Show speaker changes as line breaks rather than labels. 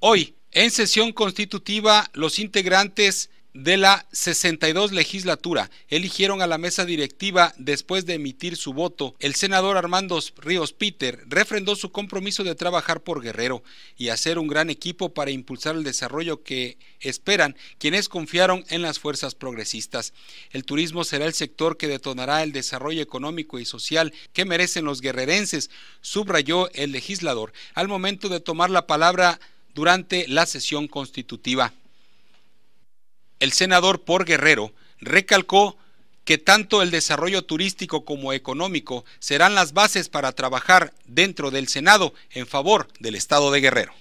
Hoy, en sesión constitutiva, los integrantes de la 62 legislatura eligieron a la mesa directiva después de emitir su voto. El senador Armando Ríos Peter refrendó su compromiso de trabajar por Guerrero y hacer un gran equipo para impulsar el desarrollo que esperan quienes confiaron en las fuerzas progresistas. El turismo será el sector que detonará el desarrollo económico y social que merecen los guerrerenses, subrayó el legislador al momento de tomar la palabra durante la sesión constitutiva. El senador por Guerrero recalcó que tanto el desarrollo turístico como económico serán las bases para trabajar dentro del Senado en favor del Estado de Guerrero.